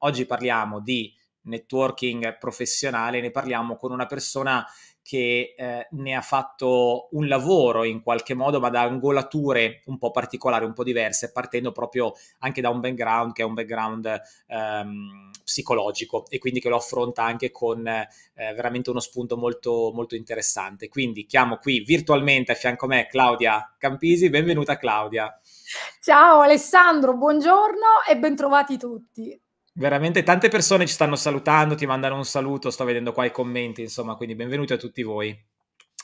Oggi parliamo di networking professionale, ne parliamo con una persona che eh, ne ha fatto un lavoro in qualche modo, ma da angolature un po' particolari, un po' diverse, partendo proprio anche da un background che è un background ehm, psicologico e quindi che lo affronta anche con eh, veramente uno spunto molto, molto interessante. Quindi chiamo qui virtualmente a fianco a me Claudia Campisi, benvenuta Claudia. Ciao Alessandro, buongiorno e bentrovati tutti. Veramente tante persone ci stanno salutando, ti mandano un saluto, sto vedendo qua i commenti, insomma, quindi benvenuti a tutti voi.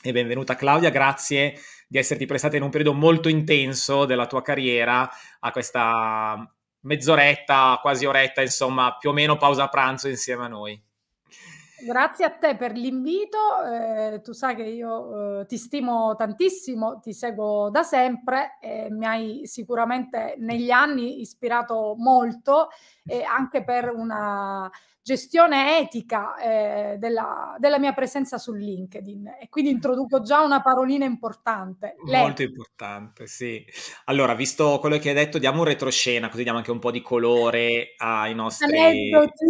E benvenuta Claudia, grazie di esserti prestata in un periodo molto intenso della tua carriera a questa mezz'oretta, quasi oretta, insomma, più o meno pausa pranzo insieme a noi. Grazie a te per l'invito, eh, tu sai che io eh, ti stimo tantissimo, ti seguo da sempre e mi hai sicuramente negli anni ispirato molto eh, anche per una gestione etica eh, della, della, mia presenza su LinkedIn e quindi introduco già una parolina importante. L'etica. Molto importante, sì. Allora, visto quello che hai detto, diamo un retroscena, così diamo anche un po' di colore ai nostri... Aneddoti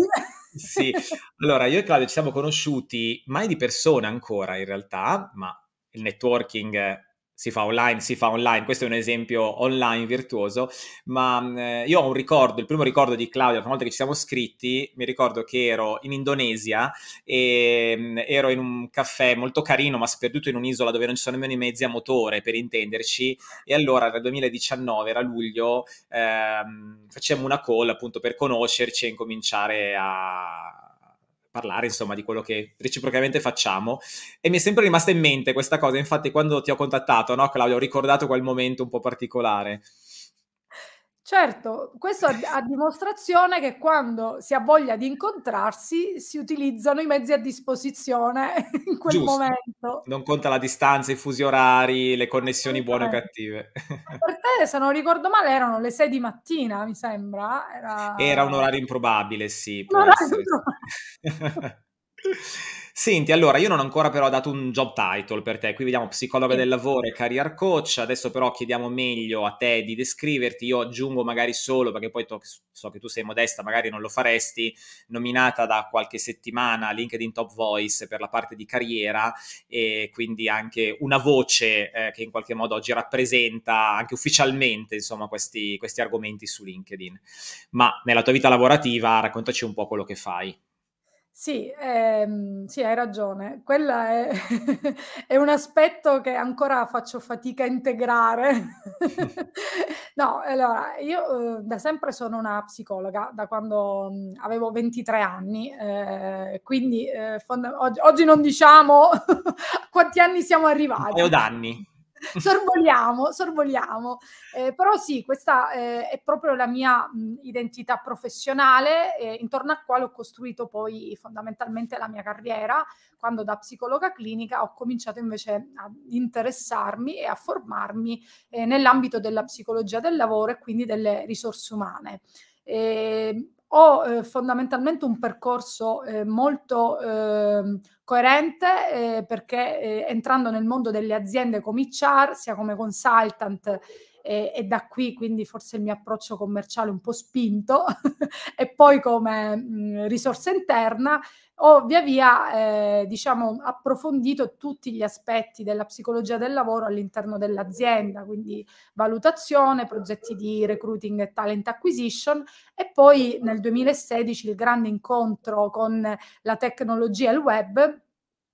sì, allora io e Claudio ci siamo conosciuti mai di persona ancora in realtà, ma il networking si fa online, si fa online, questo è un esempio online virtuoso, ma mm, eh, io ho un ricordo, il primo ricordo di Claudia, prima volta che ci siamo scritti, mi ricordo che ero in Indonesia e mh, mm, ero in un caffè molto carino, ma sperduto in un'isola dove non ci sono nemmeno i mezzi a motore, per intenderci, e allora era 2019, era luglio, ehm, facemmo una call appunto per conoscerci e incominciare a parlare insomma di quello che reciprocamente facciamo e mi è sempre rimasta in mente questa cosa infatti quando ti ho contattato no Claudio ho ricordato quel momento un po' particolare Certo, questo a, dimostrazione che quando si ha voglia di incontrarsi si utilizzano i mezzi a disposizione in quel Giusto. momento. Non conta la distanza, i fusi orari, le connessioni buone o esatto. cattive. Per te, se non ricordo male, erano le 6 di mattina, mi sembra. Era, Era un orario improbabile, sì. Un orario improbabile. Senti, allora, io non ho ancora però dato un job title per te, qui vediamo psicologa del lavoro e career coach, adesso però chiediamo meglio a te di descriverti, io aggiungo magari solo, perché poi to- so che tu sei modesta, magari non lo faresti, nominata da qualche settimana LinkedIn Top Voice per la parte di carriera e quindi anche una voce eh, che in qualche modo oggi rappresenta anche ufficialmente, insomma, questi, questi argomenti su LinkedIn. Ma nella tua vita lavorativa raccontaci un po' quello che fai. Sì, ehm, sì, hai ragione. Quella è, è, un aspetto che ancora faccio fatica a integrare. no, allora, io eh, da sempre sono una psicologa, da quando mh, mhmm, avevo 23 anni, eh, quindi eh, fond- oggi, oggi, non diciamo a quanti anni siamo arrivati. Un paio d'anni. sorvoliamo, sorvoliamo. Eh, però sì, questa eh, è proprio la mia mh, identità professionale eh, intorno alla quale ho costruito poi fondamentalmente la mia carriera, quando da psicologa clinica ho cominciato invece ad interessarmi e a formarmi eh, nell'ambito della psicologia del lavoro e quindi delle risorse umane. Eh, ho eh, fondamentalmente un percorso eh, molto ehm, eh, coerente perché eh, entrando nel mondo delle aziende come HR, sia come consultant e, e, da qui quindi forse il mio approccio commerciale un po' spinto e poi come mh, risorsa interna ho via via eh, diciamo approfondito tutti gli aspetti della psicologia del lavoro all'interno dell'azienda, quindi valutazione, progetti di recruiting e talent acquisition e poi nel 2016 il grande incontro con la tecnologia e il web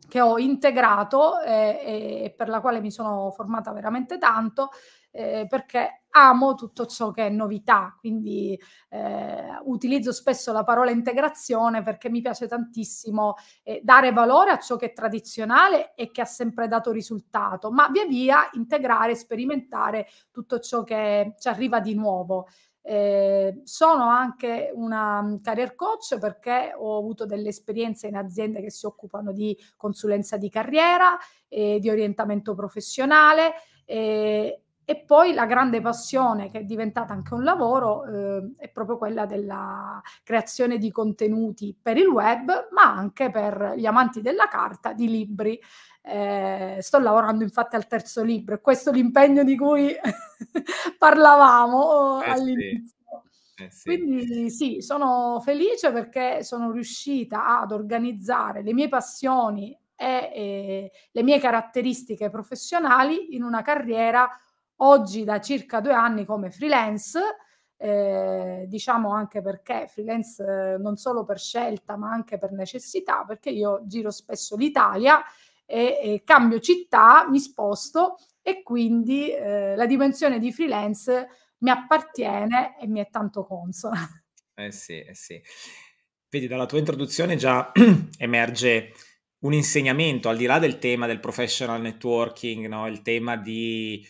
che ho integrato eh, e per la quale mi sono formata veramente tanto eh, perché amo tutto ciò che è novità, quindi eh, utilizzo spesso la parola integrazione perché mi piace tantissimo eh, dare valore a ciò che è tradizionale e che ha sempre dato risultato, ma via via integrare, sperimentare tutto ciò che ci arriva di nuovo. Eh, sono anche una mm, career coach perché ho avuto delle esperienze in aziende che si occupano di consulenza di carriera, e di orientamento professionale eh, e poi la grande passione che è diventata anche un lavoro eh, è proprio quella della creazione di contenuti per il web, ma anche per gli amanti della carta, di libri. Eh, sto lavorando infatti al terzo libro, e questo è l'impegno di cui parlavamo oh, eh all'inizio. Sì. Eh sì. Quindi sì, sono felice perché sono riuscita ad organizzare le mie passioni e, e eh, le mie caratteristiche professionali in una carriera oggi da circa due anni come freelance, eh, diciamo anche perché freelance eh, non solo per scelta ma anche per necessità, perché io giro spesso l'Italia e, e cambio città, mi sposto e quindi eh, la dimensione di freelance mi appartiene e mi è tanto consona. Eh sì, eh sì. Vedi, dalla tua introduzione già emerge un insegnamento, al di là del tema del professional networking, no? il tema di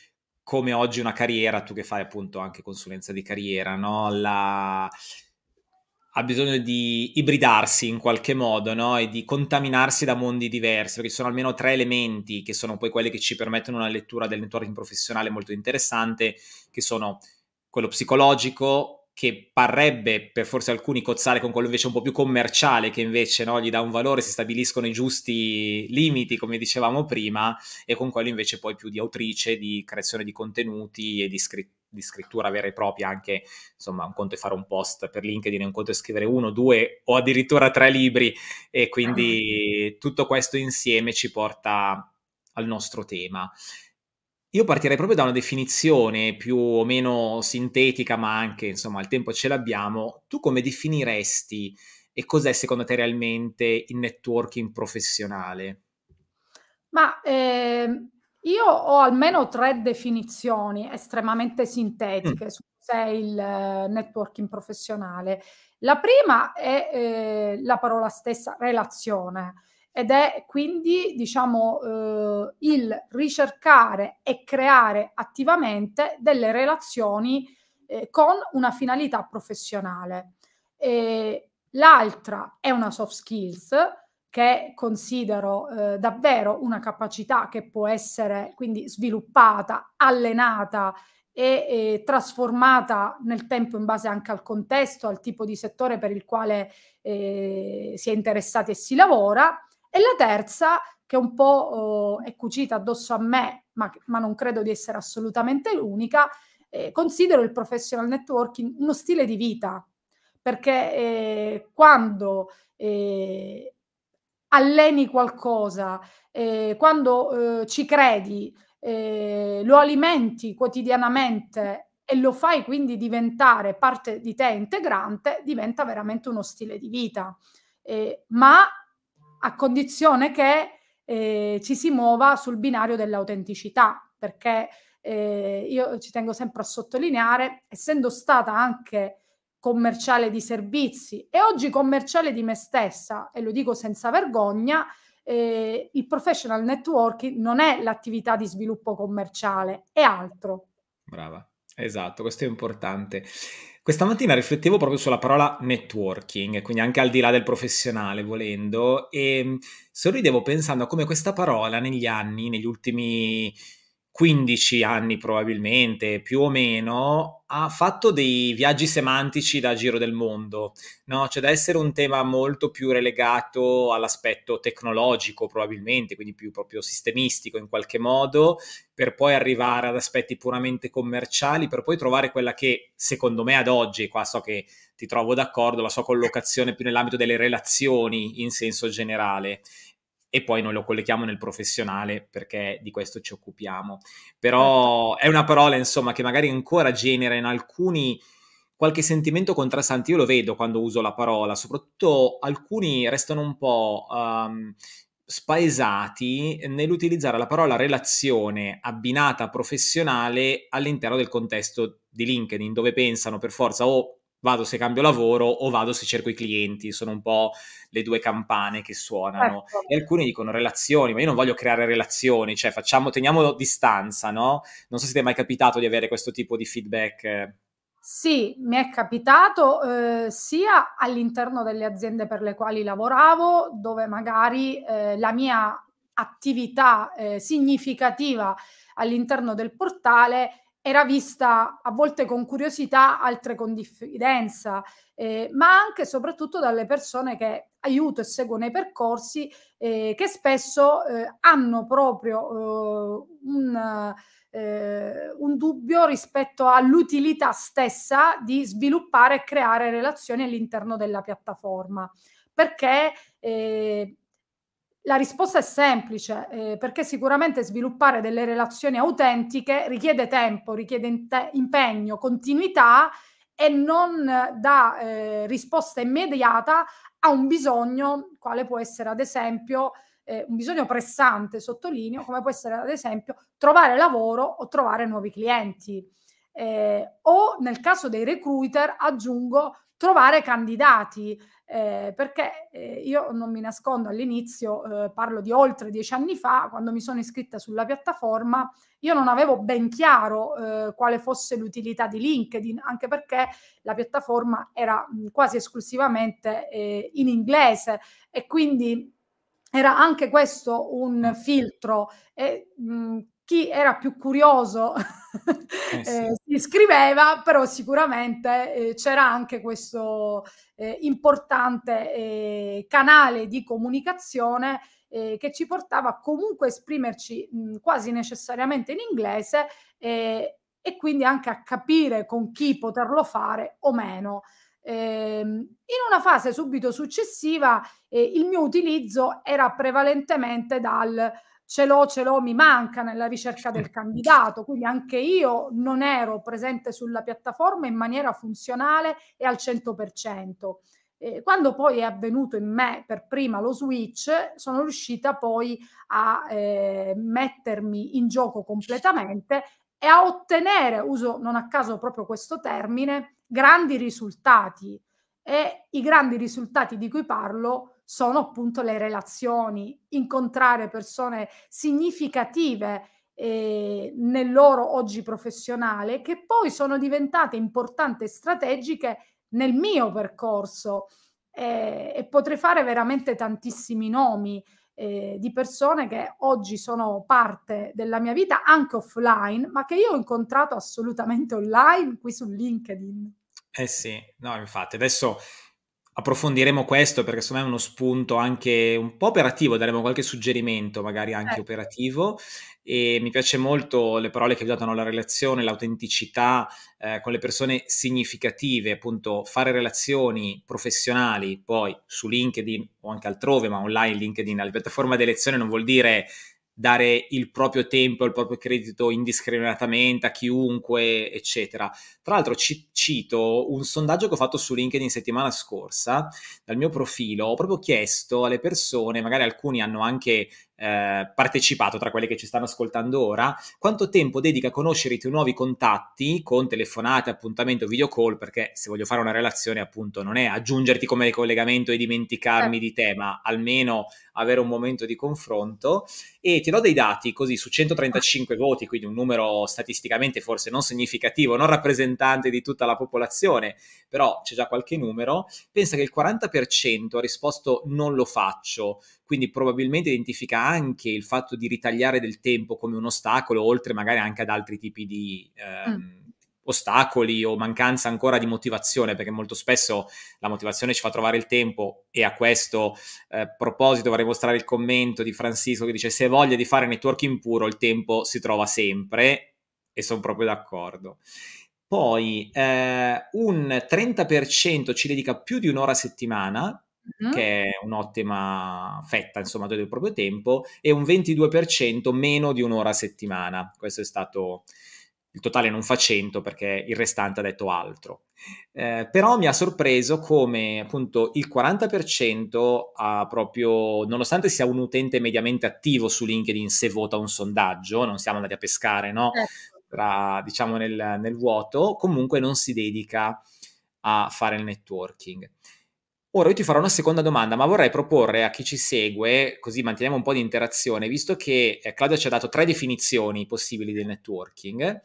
come oggi una carriera, tu che fai appunto anche consulenza di carriera, no? La... ha bisogno di ibridarsi in qualche modo no? e di contaminarsi da mondi diversi, perché ci sono almeno tre elementi che sono poi quelli che ci permettono una lettura del networking professionale molto interessante, che sono quello psicologico, che parrebbe per forse alcuni cozzare con quello invece un po' più commerciale che invece no, gli dà un valore, si stabiliscono i giusti limiti come dicevamo prima e con quello invece poi più di autrice, di creazione di contenuti e di, scri- di scrittura vera e propria anche insomma un conto è fare un post per LinkedIn un conto è scrivere uno, due o addirittura tre libri e quindi ah. tutto questo insieme ci porta al nostro tema io partirei proprio da una definizione più o meno sintetica, ma anche, insomma, il tempo ce l'abbiamo. Tu come definiresti e cos'è secondo te realmente il networking professionale? Ma eh, io ho almeno tre definizioni estremamente mm. sintetiche mm. su cos'è il eh, networking professionale. La prima è eh, la parola stessa, relazione ed è quindi diciamo eh, il ricercare e creare attivamente delle relazioni eh, con una finalità professionale. E l'altra è una soft skills che considero eh, davvero una capacità che può essere quindi sviluppata, allenata e trasformata nel tempo in base anche al contesto, al tipo di settore per il quale eh, si è interessati e si lavora e la terza, che un po' eh, è cucita addosso a me, ma, ma, non credo di essere assolutamente l'unica, eh, considero il professional networking uno stile di vita, perché eh, quando eh, alleni qualcosa, eh, quando eh, ci credi, lo alimenti quotidianamente e lo fai quindi diventare parte di te integrante, diventa veramente uno stile di vita. Eh, ma a condizione che eh, ci si muova sul binario dell'autenticità, perché eh, io ci tengo sempre a sottolineare, essendo stata anche commerciale di servizi e oggi commerciale di me stessa, e lo dico senza vergogna, eh, il professional networking non è l'attività di sviluppo commerciale, è altro. Brava, esatto, questo è importante. Questa mattina riflettevo proprio sulla parola networking, quindi anche al di là del professionale volendo, e mm, sorridevo pensando a come questa parola negli anni, negli ultimi 15 anni probabilmente, più o meno, ha fatto dei viaggi semantici da giro del mondo, no? Cioè da essere un tema molto più relegato all'aspetto tecnologico probabilmente, quindi più proprio sistemistico in qualche modo, per poi arrivare ad aspetti puramente commerciali, per poi trovare quella che secondo me ad oggi, qua so che ti trovo d'accordo, la sua collocazione più nell'ambito delle relazioni in senso generale e poi noi lo colleghiamo nel professionale perché di questo ci occupiamo. Però certo. è una parola, insomma, che magari ancora genera in alcuni qualche sentimento contrastante. Io lo vedo quando uso la parola, soprattutto alcuni restano un po'... Um, spaesati nell'utilizzare la parola relazione abbinata professionale all'interno del contesto di LinkedIn, dove pensano per forza o vado se cambio lavoro o vado se cerco i clienti, sono un po' le due campane che suonano. Ecco. E alcuni dicono relazioni, ma io non voglio creare relazioni, cioè facciamo, teniamo distanza, no? Non so se ti è mai capitato di avere questo tipo di feedback. Sì, mi è capitato eh, sia all'interno delle aziende per le quali lavoravo, dove magari eh, la mia attività eh, significativa all'interno del portale era vista a volte con curiosità, altre con diffidenza, eh, ma anche e soprattutto dalle persone che aiuto e seguono i percorsi, eh, che spesso eh, hanno proprio eh, un, eh, un, dubbio rispetto all'utilità stessa di sviluppare e creare relazioni all'interno della piattaforma, perché eh, la risposta è semplice, eh, perché sicuramente sviluppare delle relazioni autentiche richiede tempo, richiede impegno, continuità e non dà eh, risposta immediata a un bisogno, quale può essere ad esempio eh, un bisogno pressante, sottolineo, come può essere ad esempio trovare lavoro o trovare nuovi clienti. Eh, o nel caso dei recruiter aggiungo trovare candidati, eh, perché eh, io non mi nascondo all'inizio, eh, parlo di oltre dieci anni fa, quando mi sono iscritta sulla piattaforma, io non avevo ben chiaro eh, quale fosse l'utilità di LinkedIn, anche perché la piattaforma era mm, quasi esclusivamente eh, in inglese e quindi era anche questo un filtro. E, mh, mm, chi era più curioso eh, eh sì. eh, si iscriveva, però sicuramente eh, c'era anche questo eh, importante eh, canale di comunicazione che ci portava comunque a esprimerci mh, quasi necessariamente in inglese e quindi anche a capire con chi poterlo fare o meno. Ehm, in una fase subito successiva il mio utilizzo era prevalentemente dal ce l'ho, ce l'ho, mi manca nella ricerca del candidato, quindi anche io non ero presente sulla piattaforma in maniera funzionale e al 100%. Eh, quando poi è avvenuto in me per prima lo switch, sono riuscita poi a eh, mettermi in gioco completamente e a ottenere, uso non a caso proprio questo termine, grandi risultati. E i grandi risultati di cui parlo sono appunto le relazioni, incontrare persone significative eh, nel loro oggi professionale che poi sono diventate importanti e strategiche nel mio percorso eh, e potrei fare veramente tantissimi nomi eh, di persone che oggi sono parte della mia vita anche offline, ma che io ho incontrato assolutamente online qui su LinkedIn. Eh sì, no, infatti adesso approfondiremo questo perché secondo me è uno spunto anche un po' operativo, daremo qualche suggerimento magari anche eh. operativo e mi piace molto le parole che vi aiutano la relazione, l'autenticità eh, con le persone significative, appunto fare relazioni professionali poi su LinkedIn o anche altrove, ma online LinkedIn, la piattaforma di lezione non vuol dire dare il proprio tempo, e il proprio credito indiscriminatamente a chiunque, eccetera. Tra l'altro ci, cito un sondaggio che ho fatto su LinkedIn settimana scorsa, dal mio profilo, ho proprio chiesto alle persone, magari alcuni hanno anche eh, partecipato tra quelli che ci stanno ascoltando ora, quanto tempo dedica a conoscere i tuoi nuovi contatti con telefonate, appuntamento, video call, perché se voglio fare una relazione appunto non è aggiungerti come collegamento e dimenticarmi eh. di te, ma almeno avere un momento di confronto e ti do dei dati così su 135 ah. voti, quindi un numero statisticamente forse non significativo, non rappresentante di tutta la popolazione, però c'è già qualche numero, pensa che il 40% ha risposto non lo faccio, quindi probabilmente identifica anche il fatto di ritagliare del tempo come un ostacolo, oltre magari anche ad altri tipi di... Mm. Ehm, mm ostacoli o mancanza ancora di motivazione, perché molto spesso la motivazione ci fa trovare il tempo e a questo eh, proposito vorrei mostrare il commento di Francisco che dice se hai voglia di fare networking puro il tempo si trova sempre e sono proprio d'accordo. Poi eh, un 30% ci dedica più di un'ora a settimana che è un'ottima fetta insomma, del proprio tempo, e un 22% meno di un'ora a settimana. Questo è stato il totale non fa 100 perché il restante ha detto altro. Eh, però mi ha sorpreso come appunto il 40% ha proprio, nonostante sia un utente mediamente attivo su LinkedIn se vota un sondaggio, non siamo andati a pescare, no? Certo. Tra, diciamo nel, nel vuoto, comunque non si dedica a fare il networking. Ora io ti farò una seconda domanda, ma vorrei proporre a chi ci segue, così manteniamo un po' di interazione, visto che eh, Claudia ci ha dato tre definizioni possibili del networking.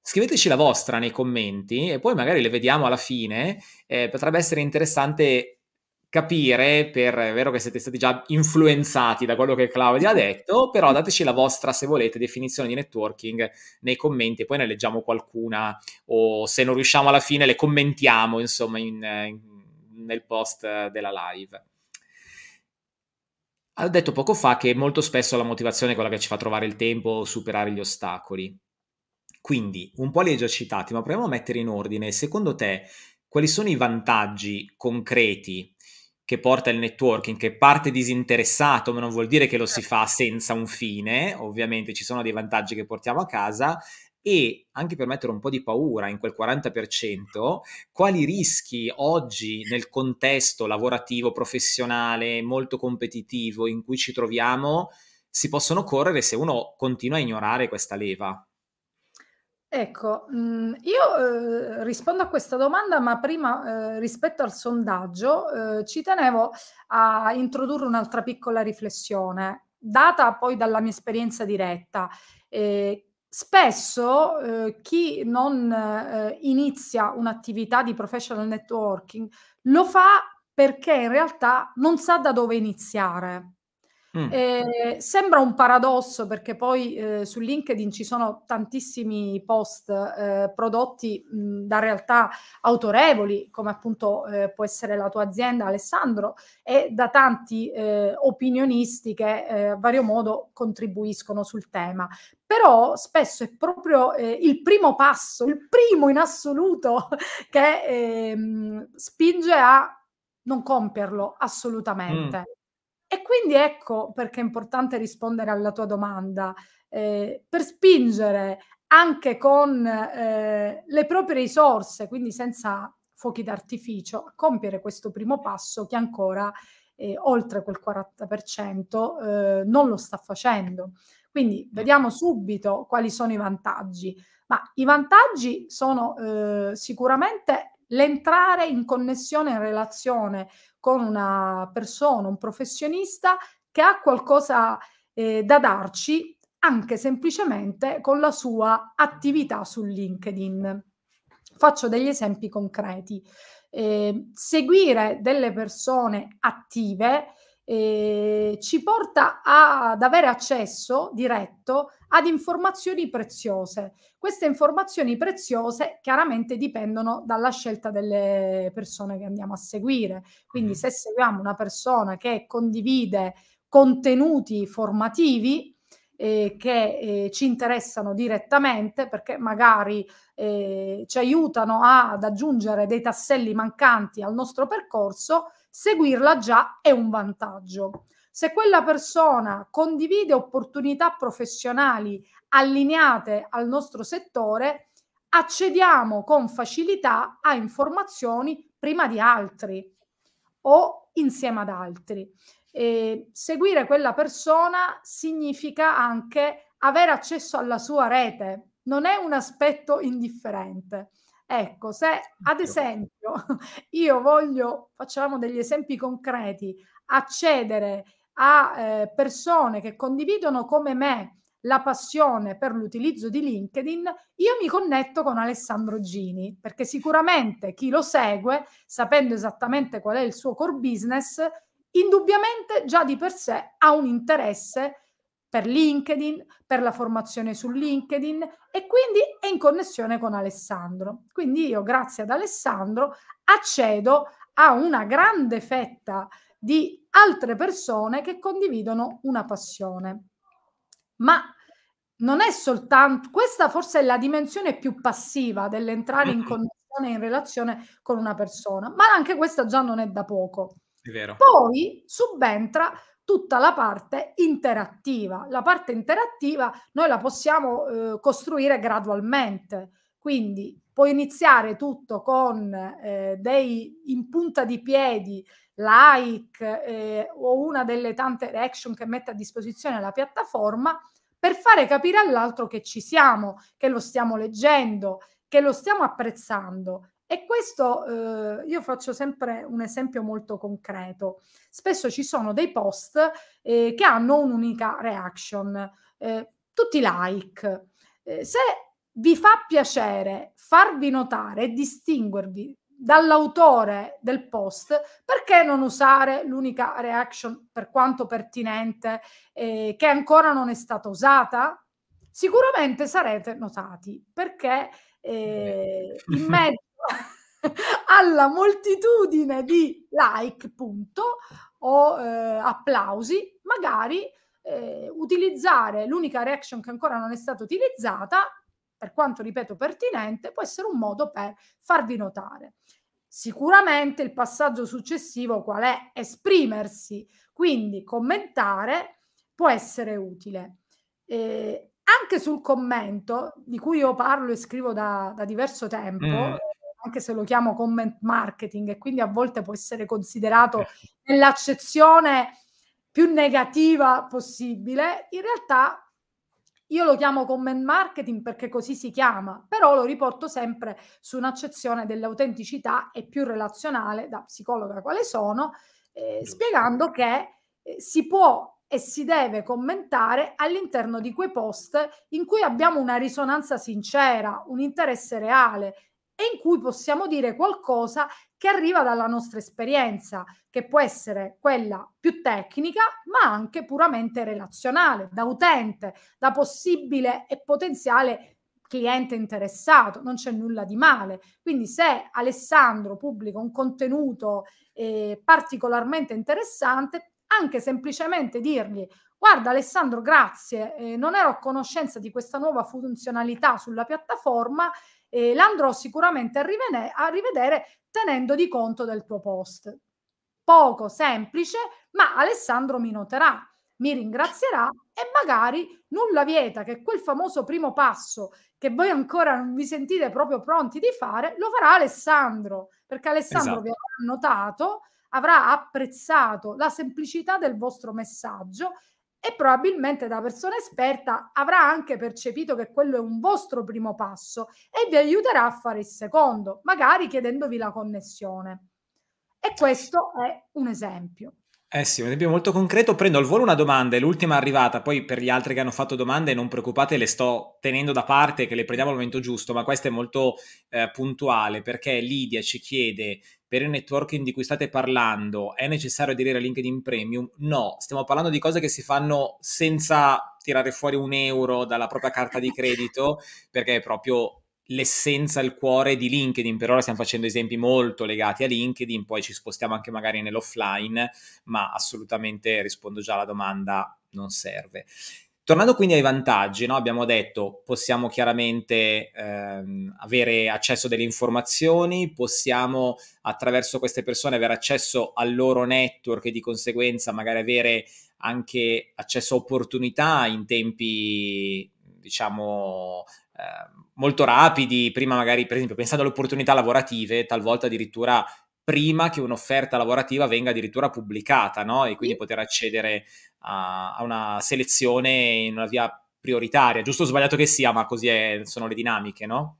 Scriveteci la vostra nei commenti e poi magari le vediamo alla fine. Eh, potrebbe essere interessante capire, per, è vero che siete stati già influenzati da quello che Claudia ha detto, però dateci la vostra, se volete, definizione di networking nei commenti e poi ne leggiamo qualcuna o se non riusciamo alla fine le commentiamo, insomma, in, in nel post eh, della live. Ha detto poco fa che molto spesso la motivazione è quella che ci fa trovare il tempo, superare gli ostacoli. Quindi, un po' li hai già citati, ma proviamo a mettere in ordine, secondo te, quali sono i vantaggi concreti che porta il networking, che parte disinteressato, ma non vuol dire che lo si fa senza un fine, ovviamente ci sono dei vantaggi che portiamo a casa, e anche per mettere un po' di paura in quel 40%, quali rischi oggi nel contesto lavorativo, professionale, molto competitivo in cui ci troviamo si possono correre se uno continua a ignorare questa leva? Ecco, mm, io eh, rispondo a questa domanda, ma prima eh, rispetto al sondaggio eh, ci tenevo a introdurre un'altra piccola riflessione, data poi dalla mia esperienza diretta, eh, Spesso eh, chi non eh, inizia un'attività di professional networking lo fa perché in realtà non sa da dove iniziare. Mm. Eh, sembra un paradosso perché poi eh, su LinkedIn ci sono tantissimi post eh, prodotti mh, mhmm, da realtà autorevoli, come appunto ehm, può essere la tua azienda Alessandro, e da tanti ehm, opinionisti che ehm, a vario modo contribuiscono sul tema. Però spesso è proprio il primo passo, il primo in assoluto che spinge a non compierlo mm. assolutamente. Mm. E quindi ecco perché è importante rispondere alla tua domanda, eh, per spingere anche con eh, le proprie risorse, quindi senza fuochi d'artificio, a compiere questo primo passo che ancora eh, oltre quel 40% eh, non lo sta facendo. Quindi vediamo subito quali sono i vantaggi. Ma i vantaggi sono eh, sicuramente l'entrare in connessione, in relazione con una persona, un professionista che ha qualcosa eh, da darci anche semplicemente con la sua attività su LinkedIn. Faccio degli esempi concreti. Eh, seguire delle persone attive eh, ci porta a, ad avere accesso diretto ad informazioni preziose. Queste informazioni preziose chiaramente dipendono dalla scelta delle persone che andiamo a seguire. Quindi mm. se seguiamo una persona che condivide contenuti formativi, eh, che eh, ci interessano direttamente perché magari eh, ci aiutano ad aggiungere dei tasselli mancanti al nostro percorso, seguirla già è un vantaggio. Se quella persona condivide opportunità professionali allineate al nostro settore, accediamo con facilità a informazioni prima di altri o insieme ad altri. E seguire quella persona significa anche avere accesso alla sua rete, non è un aspetto indifferente. Ecco, se ad esempio io voglio, facciamo degli esempi concreti, accedere a eh, persone che condividono come me la passione per l'utilizzo di LinkedIn, io mi connetto con Alessandro Gini, perché sicuramente chi lo segue, sapendo esattamente qual è il suo core business, indubbiamente già di per sé ha un interesse per LinkedIn, per la formazione su LinkedIn e quindi è in connessione con Alessandro. Quindi io, grazie ad Alessandro, accedo a una grande fetta di altre persone che condividono una passione. Ma non è soltanto, questa forse è la dimensione più passiva dell'entrare in connessione, in relazione con una persona, ma anche questa già non è da poco. Poi subentra tutta la parte interattiva. La parte interattiva noi la possiamo eh, costruire gradualmente, quindi puoi iniziare tutto con eh, dei in punta di piedi like eh, o una delle tante action che mette a disposizione la piattaforma per fare capire all'altro che ci siamo, che lo stiamo leggendo, che lo stiamo apprezzando. E questo eh, io faccio sempre un esempio molto concreto. Spesso ci sono dei post eh, che hanno un'unica reaction, eh, tutti like. Eh, se vi fa piacere farvi notare e distinguervi dall'autore del post, perché non usare l'unica reaction per quanto pertinente eh, che ancora non è stata usata? Sicuramente sarete notati perché eh, in mezzo alla moltitudine di like, punto, o eh, applausi, magari eh, utilizzare l'unica reaction che ancora non è stata utilizzata, per quanto ripeto pertinente, può essere un modo per farvi notare. Sicuramente il passaggio successivo qual è? Esprimersi, quindi commentare può essere utile. Eh, anche sul commento, di cui io parlo e scrivo da, da diverso tempo, mm anche se lo chiamo comment marketing e quindi a volte può essere considerato nell'accezione più negativa possibile, in realtà io lo chiamo comment marketing perché così si chiama, però lo riporto sempre su un'accezione dell'autenticità e più relazionale da psicologa quale sono, eh, spiegando che eh, si può e si deve commentare all'interno di quei post in cui abbiamo una risonanza sincera, un interesse reale e in cui possiamo dire qualcosa che arriva dalla nostra esperienza, che può essere quella più tecnica, ma anche puramente relazionale, da utente, da possibile e potenziale cliente interessato, non c'è nulla di male. Quindi se Alessandro pubblica un contenuto eh, particolarmente interessante, anche semplicemente dirgli guarda Alessandro, grazie, eh, non ero a conoscenza di questa nuova funzionalità sulla piattaforma e l'andrò sicuramente a, rivene- a rivedere tenendo di conto del tuo post. Poco semplice, ma Alessandro mi noterà mi ringrazierà e magari nulla vieta che quel famoso primo passo che voi ancora non vi sentite proprio pronti di fare, lo farà Alessandro, perché Alessandro esatto. vi avrà notato, avrà apprezzato la semplicità del vostro messaggio e probabilmente da persona esperta avrà anche percepito che quello è un vostro primo passo e vi aiuterà a fare il secondo, magari chiedendovi la connessione. E questo è un esempio. Eh sì, un esempio molto concreto, prendo al volo una domanda, è l'ultima arrivata, poi per gli altri che hanno fatto domande non preoccupate, le sto tenendo da parte, che le prendiamo al momento giusto, ma questa è molto eh, puntuale perché Lidia ci chiede per il networking di cui state parlando è necessario aderire a LinkedIn Premium? No, stiamo parlando di cose che si fanno senza tirare fuori un euro dalla propria carta di credito perché è proprio l'essenza, il cuore di LinkedIn. Per ora stiamo facendo esempi molto legati a LinkedIn, poi ci spostiamo anche magari nell'offline, ma assolutamente rispondo già alla domanda, non serve. Tornando quindi ai vantaggi, no? abbiamo detto possiamo chiaramente ehm, avere accesso a delle informazioni, possiamo attraverso queste persone avere accesso al loro network e di conseguenza magari avere anche accesso a opportunità in tempi diciamo Ehm, molto rapidi, prima magari per esempio pensando alle opportunità lavorative, talvolta addirittura prima che un'offerta lavorativa venga addirittura pubblicata, no? E quindi poter accedere a, a, una selezione in una via prioritaria, giusto o sbagliato che sia, ma così è, sono le dinamiche, no?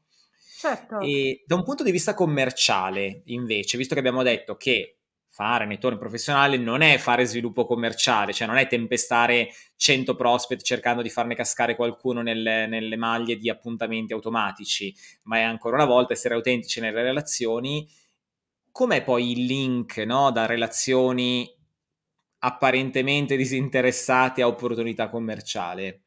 Certo. E da un punto di vista commerciale, invece, visto che abbiamo detto che fare nei torni professionali non è fare sviluppo commerciale, cioè non è tempestare 100 prospect cercando di farne cascare qualcuno nelle, nelle maglie di appuntamenti automatici, ma è ancora una volta essere autentici nelle relazioni. Com'è poi il link no, da relazioni apparentemente disinteressate a opportunità commerciale?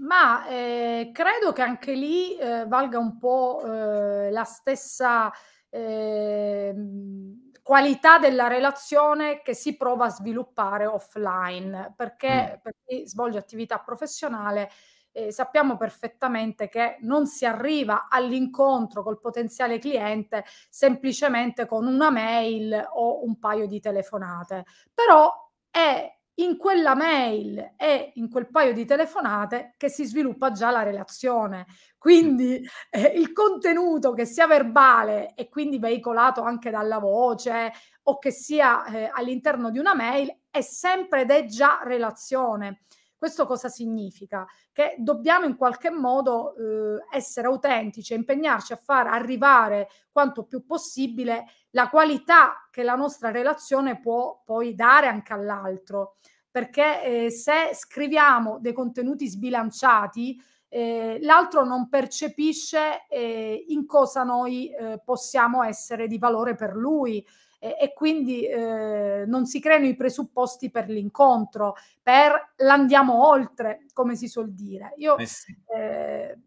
Ma eh, credo che anche lì eh, valga un po' eh, la stessa ehm, qualità della relazione che si prova a sviluppare offline, perché mm. per chi svolge attività professionale eh, sappiamo perfettamente che non si arriva all'incontro col potenziale cliente semplicemente con una mail o un paio di telefonate, però è in quella mail e in quel paio di telefonate che si sviluppa già la relazione. Quindi eh, il contenuto che sia verbale e quindi veicolato anche dalla voce o che sia eh, all'interno di una mail è sempre ed è già relazione. Questo cosa significa? Che dobbiamo in qualche modo eh, essere autentici e impegnarci a far arrivare quanto più possibile la qualità che la nostra relazione può poi dare anche all'altro. Perché eh, se scriviamo dei contenuti sbilanciati, eh, l'altro non percepisce eh, in cosa noi eh, possiamo essere di valore per lui e, e quindi eh, non si creano i presupposti per l'incontro, per l'andiamo oltre, come si suol dire. Io eh sì. eh,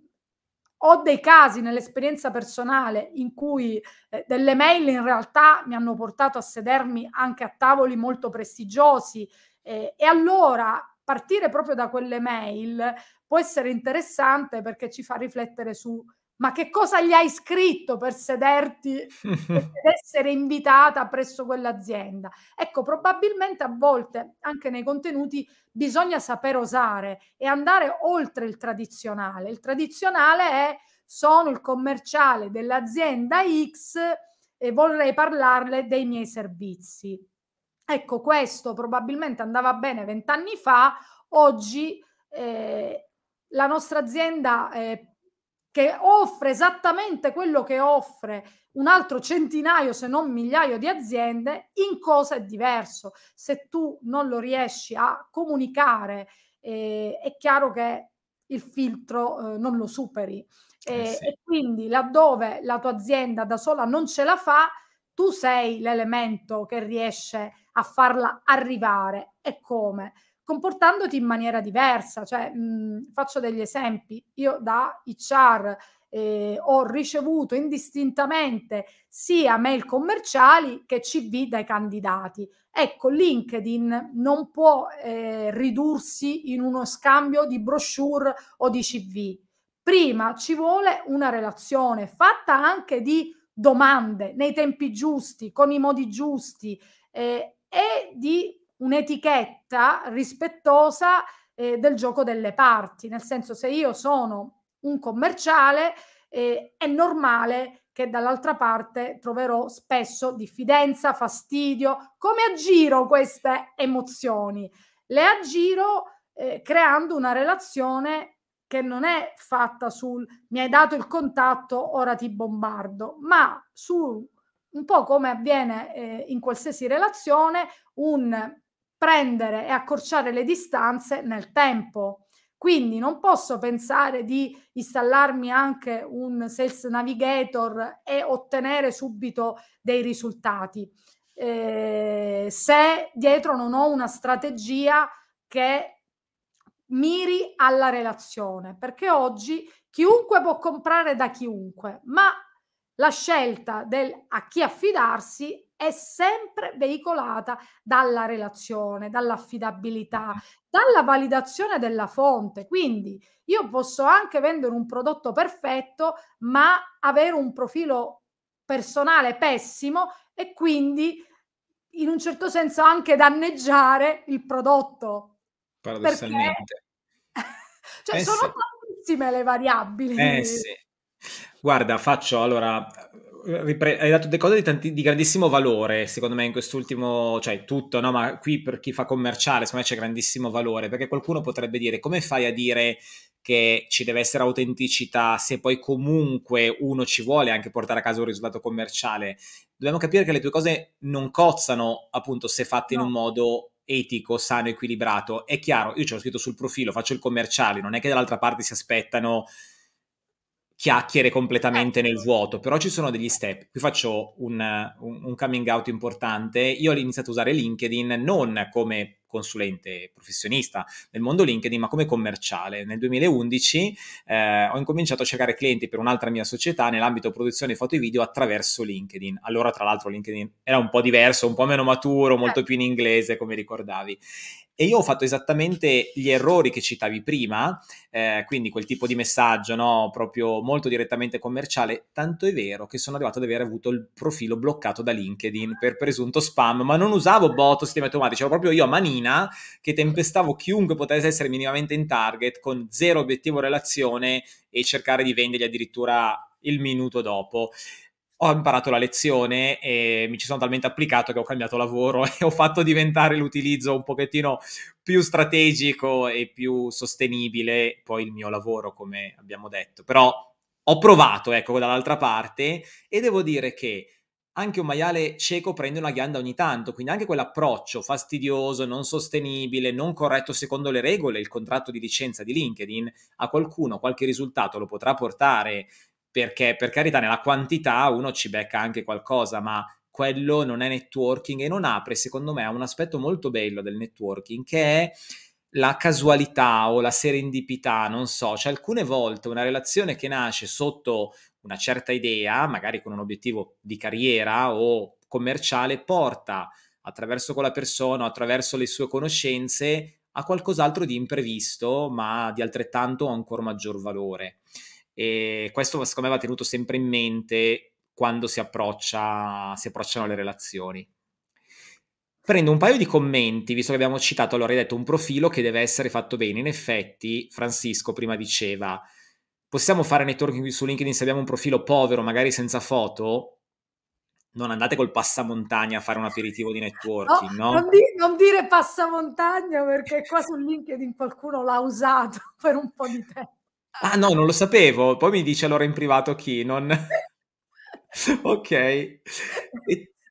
ho dei casi nell'esperienza personale in cui eh, delle mail in realtà mi hanno portato a sedermi anche a tavoli molto prestigiosi eh, e allora partire proprio da quelle mail può essere interessante perché ci fa riflettere su ma che cosa gli hai scritto per sederti ed essere invitata presso quell'azienda? Ecco, probabilmente a volte anche nei contenuti bisogna saper osare e andare oltre il tradizionale. Il tradizionale è sono il commerciale dell'azienda X e vorrei parlarle dei miei servizi. Ecco, questo probabilmente andava bene vent'anni fa, oggi eh, la nostra azienda eh, che offre esattamente quello che offre un altro centinaio, se non migliaio di aziende, in cosa è diverso. Se tu non lo riesci a comunicare, eh, è chiaro che il filtro eh, non lo superi. Eh, e, eh sì. e quindi laddove la tua azienda da sola non ce la fa, tu sei l'elemento che riesce a farla arrivare. E come? comportandoti in maniera diversa. Cioè, mh, mhmm, faccio degli esempi, io da HR eh, ho ricevuto indistintamente sia mail commerciali che CV dai candidati. Ecco, LinkedIn non può eh, ridursi in uno scambio di brochure o di CV. Prima ci vuole una relazione fatta anche di domande nei tempi giusti, con i modi giusti eh, e di un'etichetta rispettosa eh, del gioco delle parti, nel senso se io sono un commerciale eh, è normale che dall'altra parte troverò spesso diffidenza, fastidio, come aggiro queste emozioni? Le aggiro eh, creando una relazione che non è fatta sul mi hai dato il contatto, ora ti bombardo, ma su un po' come avviene eh, in qualsiasi relazione, un prendere e accorciare le distanze nel tempo. Quindi non posso pensare di installarmi anche un sales navigator e ottenere subito dei risultati. Eh, se dietro non ho una strategia che miri alla relazione, perché oggi chiunque può comprare da chiunque, ma la scelta del a chi affidarsi è sempre veicolata dalla relazione, dall'affidabilità, dalla validazione della fonte. Quindi io posso anche vendere un prodotto perfetto, ma avere un profilo personale pessimo e quindi in un certo senso anche danneggiare il prodotto. Paradossalmente. Perché... cioè eh sono sì. tantissime le variabili. Eh sì. Guarda, faccio allora ripre- hai dato delle cose di, tanti- di, grandissimo valore, secondo me, in quest'ultimo, cioè tutto, no? ma qui per chi fa commerciale, secondo me c'è grandissimo valore, perché qualcuno potrebbe dire come fai a dire che ci deve essere autenticità se poi comunque uno ci vuole anche portare a casa un risultato commerciale. Dobbiamo capire che le tue cose non cozzano, appunto, se fatte no. in un modo etico, sano, equilibrato. È chiaro, io ce l'ho scritto sul profilo, faccio il commerciale, non è che dall'altra parte si aspettano chiacchiere completamente ecco. nel vuoto, però ci sono degli step. Qui faccio un, un, un coming out importante. Io ho iniziato a usare LinkedIn non come consulente professionista nel mondo LinkedIn, ma come commerciale. Nel 2011 eh, ho incominciato a cercare clienti per un'altra mia società nell'ambito produzione foto e video attraverso LinkedIn. Allora, tra l'altro, LinkedIn era un po' diverso, un po' meno maturo, molto certo. più in inglese, come ricordavi. E io ho fatto esattamente gli errori che citavi prima, eh, quindi quel tipo di messaggio, no? proprio molto direttamente commerciale, tanto è vero che sono arrivato ad aver avuto il profilo bloccato da LinkedIn per presunto spam, ma non usavo bot, sistemi automatici, ero proprio io a manina che tempestavo chiunque potesse essere minimamente in target con zero obiettivo relazione e cercare di vendergli addirittura il minuto dopo ho imparato la lezione e mi ci sono talmente applicato che ho cambiato lavoro e ho fatto diventare l'utilizzo un pochettino più strategico e più sostenibile poi il mio lavoro, come abbiamo detto. Però ho provato, ecco, dall'altra parte e devo dire che anche un maiale cieco prende una ghianda ogni tanto, quindi anche quell'approccio fastidioso, non sostenibile, non corretto secondo le regole, il contratto di licenza di LinkedIn a qualcuno qualche risultato lo potrà portare perché per carità nella quantità uno ci becca anche qualcosa, ma quello non è networking e non apre, secondo me, a un aspetto molto bello del networking che è la casualità o la serendipità, non so, cioè alcune volte una relazione che nasce sotto una certa idea, magari con un obiettivo di carriera o commerciale, porta attraverso quella persona, attraverso le sue conoscenze, a qualcos'altro di imprevisto, ma di altrettanto o ancora maggior valore. E questo secondo me va tenuto sempre in mente quando si, approccia, si approcciano le relazioni. Prendo un paio di commenti, visto che abbiamo citato, allora hai detto un profilo che deve essere fatto bene. In effetti, Francisco prima diceva, possiamo fare networking su LinkedIn se abbiamo un profilo povero, magari senza foto? Non andate col passamontagna a fare un aperitivo di networking, no? no? Non, di, non dire passamontagna perché qua su LinkedIn qualcuno l'ha usato per un po' di tempo. Ah no, non lo sapevo. Poi mi dice allora in privato chi non. ok. E